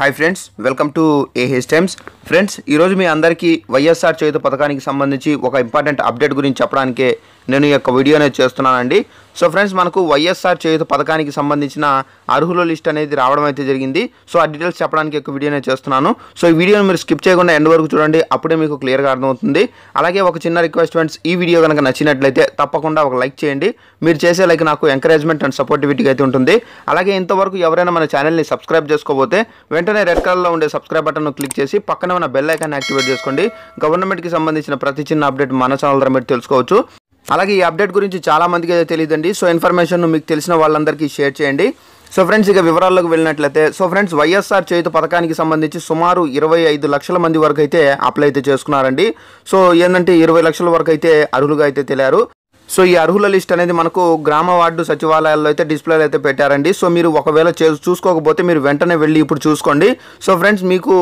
hi friends welcome to ahistems friends ఈరోజు మీ అందరికీ వైఎస్ఆర్ చేయుత పథకానికి సంబంధించి ఒక ఇంపార్టెంట్ అప్డేట్ గురించి చెప్పడానికే నేను ఈ యొక్క వీడియో అనేది చేస్తున్నానండి సో ఫ్రెండ్స్ మనకు వైఎస్ఆర్ చేయుత పథకానికి సంబంధించిన అర్హుల లిస్ట్ అనేది రావడం అయితే జరిగింది సో ఆ డీటెయిల్స్ చెప్పడానికి ఒక అనేది చేస్తున్నాను సో ఈ వీడియోని మీరు స్కిప్ చేయకుండా ఎండ్ వరకు చూడండి అప్పుడే మీకు క్లియర్గా అర్థమవుతుంది అలాగే ఒక చిన్న రిక్వెస్ట్ ఫ్రెండ్స్ ఈ వీడియో కనుక నచ్చినట్లయితే తప్పకుండా ఒక లైక్ చేయండి మీరు చేసే లైక్ నాకు ఎంకరేజ్మెంట్ అండ్ సపోర్టివిటీగా అయితే ఉంటుంది అలాగే ఇంతవరకు ఎవరైనా మన ఛానల్ని సబ్స్క్రైబ్ చేసుకోబోతే వెంటనే రెడ్ కలర్లో ఉండే సబ్స్క్రైబ్ బటన్ను క్లిక్ చేసి పక్కన ఉన్న బెల్ ఐకాన్ యాక్టివేట్ చేసుకోండి గవర్నమెంట్ కి సంబంధించిన ప్రతి చిన్న అప్డేట్ మన ఛానల్ ద్వారా మీరు తెలుసుకోవచ్చు అలాగే ఈ అప్డేట్ గురించి చాలామందికి అయితే తెలియదండి సో ఇన్ఫర్మేషన్ మీకు తెలిసిన వాళ్ళందరికీ షేర్ చేయండి సో ఫ్రెండ్స్ ఇక వివరాల్లోకి వెళ్ళినట్లయితే సో ఫ్రెండ్స్ వైఎస్ఆర్ చేయుత పథకానికి సంబంధించి సుమారు ఇరవై ఐదు లక్షల మంది వరకు అయితే అప్లై అయితే చేసుకున్నారండి సో ఏంటంటే ఇరవై లక్షల వరకు అయితే అర్హులుగా అయితే తెలియారు సో ఈ అర్హుల లిస్ట్ అనేది మనకు గ్రామ వార్డు సచివాలయాల్లో అయితే డిస్ప్లేలో అయితే పెట్టారండి సో మీరు ఒకవేళ చూసుకోకపోతే మీరు వెంటనే వెళ్ళి ఇప్పుడు చూసుకోండి సో ఫ్రెండ్స్ మీకు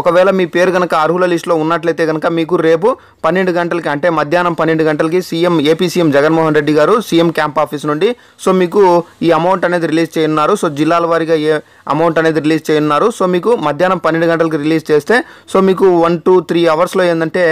ఒకవేళ మీ పేరు కనుక అర్హుల లిస్టులో ఉన్నట్లయితే కనుక మీకు రేపు పన్నెండు గంటలకి అంటే మధ్యాహ్నం పన్నెండు గంటలకి CM AP CM Jaganmohan Reddy గారు సీఎం క్యాంప్ ఆఫీస్ నుండి సో మీకు ఈ అమౌంట్ అనేది రిలీజ్ చేయనున్నారు సో జిల్లాల వారీగా ఏ అమౌంట్ అనేది రిలీజ్ చేయనున్నారు సో మీకు మధ్యాహ్నం పన్నెండు గంటలకు రిలీజ్ చేస్తే సో మీకు వన్ టూ త్రీ అవర్స్లో ఏంటంటే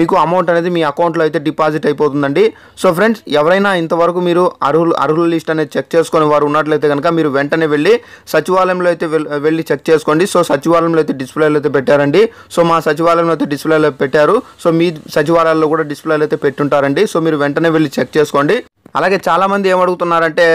మీకు అమౌంట్ అనేది మీ అకౌంట్లో అయితే డిపాజిట్ అయిపోతుందండి సో ఫ్రెండ్స్ ఎవరైనా ఇంతవరకు మీరు అర్హులు అర్హుల లిస్ట్ అనేది చెక్ చేసుకుని వారు ఉన్నట్లయితే కనుక మీరు వెంటనే వెళ్ళి సచివాలయంలో అయితే వెళ్ళి చెక్ చేసుకోండి సో సచివాలయంలో అయితే డిస్ప్లేలో అయితే పెట్టి పెట్టారండి సో మా సచివాలయంలో అయితే డిస్ప్లేలో పెట్టారు సో మీ సచివాలయాల్లో కూడా డిస్ప్లేలో అయితే పెట్టుంటారండి సో మీరు వెంటనే వెళ్ళి చెక్ చేసుకోండి అలాగే చాలామంది ఏమడుగుతున్నారంటే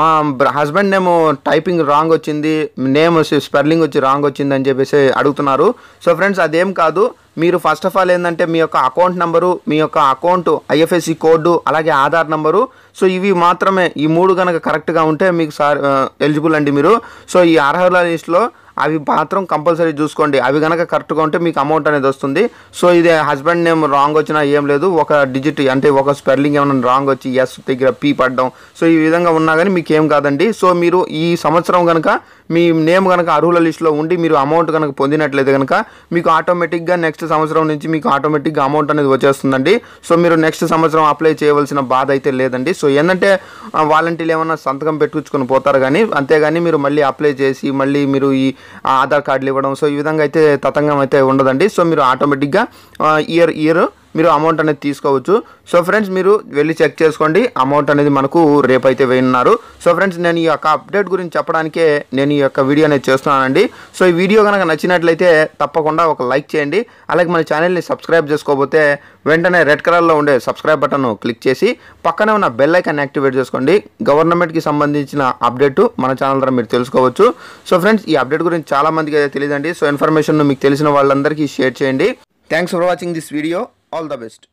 మా హస్బెండ్ నేమ్ టైపింగ్ రాంగ్ వచ్చింది నేమ్ వచ్చి స్పెల్లింగ్ వచ్చి రాంగ్ వచ్చింది అని చెప్పేసి అడుగుతున్నారు సో ఫ్రెండ్స్ అదేం కాదు మీరు ఫస్ట్ ఆఫ్ ఆల్ ఏంటంటే మీ యొక్క అకౌంట్ నెంబరు మీ యొక్క అకౌంట్ ఐఎఫ్ఎస్సి కోడ్ అలాగే ఆధార్ నెంబరు సో ఇవి మాత్రమే ఈ మూడు కనుక కరెక్ట్గా ఉంటే మీకు సార్ ఎలిజిబుల్ అండి మీరు సో ఈ అర్హుల లిస్ట్లో అవి మాత్రం కంపల్సరీ చూసుకోండి అవి కనుక కరెక్ట్గా ఉంటే మీకు అమౌంట్ అనేది వస్తుంది సో ఇది హస్బెండ్ నేమ్ రాంగ్ వచ్చినా ఏం లేదు ఒక డిజిట్ అంటే ఒక స్పెల్లింగ్ ఏమైనా రాంగ్ వచ్చి ఎస్ దగ్గర పీ పడ్డం సో ఈ విధంగా ఉన్నా కానీ మీకు ఏం కాదండి సో మీరు ఈ సంవత్సరం కనుక మీ నేమ్ కనుక అర్హుల లిస్టులో ఉండి మీరు అమౌంట్ కనుక పొందినట్లయితే కనుక మీకు ఆటోమేటిక్గా నెక్స్ట్ సంవత్సరం నుంచి మీకు ఆటోమేటిక్గా అమౌంట్ అనేది వచ్చేస్తుందండి సో మీరు నెక్స్ట్ సంవత్సరం అప్లై చేయవలసిన బాధ అయితే లేదండి సో ఏంటంటే వాలంటీర్లు ఏమన్నా సంతకం పెట్టుకుని పోతారు కానీ అంతేగాని మీరు మళ్ళీ అప్లై చేసి మళ్ళీ మీరు ఈ ఆధార్ కార్డులు ఇవ్వడం సో ఈ విధంగా అయితే తతంగం అయితే ఉండదండి సో మీరు ఆటోమేటిక్గా ఇయర్ ఇయర్ మీరు అమౌంట్ అనేది తీసుకోవచ్చు సో ఫ్రెండ్స్ మీరు వెళ్ళి చెక్ చేసుకోండి అమౌంట్ అనేది మనకు రేపైతే వేయనున్నారు సో ఫ్రెండ్స్ నేను ఈ యొక్క అప్డేట్ గురించి చెప్పడానికే నేను ఈ యొక్క వీడియో అనేది చేస్తున్నానండి సో ఈ వీడియో కనుక నచ్చినట్లయితే తప్పకుండా ఒక లైక్ చేయండి అలాగే మన ఛానల్ని సబ్స్క్రైబ్ చేసుకోకపోతే వెంటనే రెడ్ కలర్లో ఉండే సబ్స్క్రైబ్ బటన్ను క్లిక్ చేసి పక్కనే ఉన్న బెల్ ఐకాన్ యాక్టివేట్ చేసుకోండి గవర్నమెంట్కి సంబంధించిన అప్డేట్ మన ఛానల్ ద్వారా మీరు తెలుసుకోవచ్చు సో ఫ్రెండ్స్ ఈ అప్డేట్ గురించి చాలామందికి అయితే తెలియదండి సో ఇన్ఫర్మేషన్ మీకు తెలిసిన వాళ్ళందరికీ షేర్ చేయండి thanks for watching this video all the best